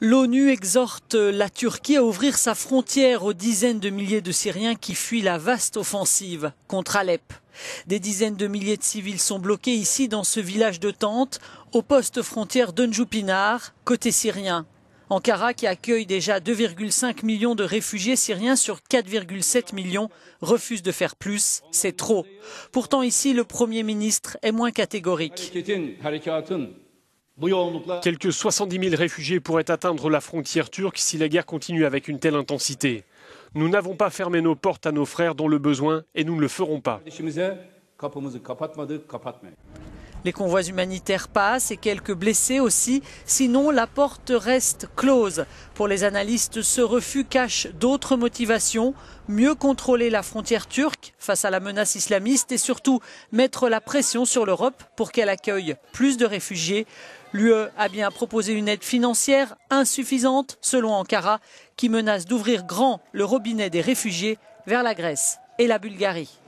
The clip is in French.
L'ONU exhorte la Turquie à ouvrir sa frontière aux dizaines de milliers de Syriens qui fuient la vaste offensive contre Alep. Des dizaines de milliers de civils sont bloqués ici dans ce village de Tente, au poste frontière d'Unjupinar, côté syrien. Ankara qui accueille déjà 2,5 millions de réfugiés syriens sur 4,7 millions refuse de faire plus, c'est trop. Pourtant ici le Premier ministre est moins catégorique. Quelques 70 000 réfugiés pourraient atteindre la frontière turque si la guerre continue avec une telle intensité. Nous n'avons pas fermé nos portes à nos frères dans le besoin et nous ne le ferons pas. Les convois humanitaires passent et quelques blessés aussi, sinon la porte reste close. Pour les analystes, ce refus cache d'autres motivations, mieux contrôler la frontière turque face à la menace islamiste et surtout mettre la pression sur l'Europe pour qu'elle accueille plus de réfugiés. L'UE a bien proposé une aide financière insuffisante, selon Ankara, qui menace d'ouvrir grand le robinet des réfugiés vers la Grèce et la Bulgarie.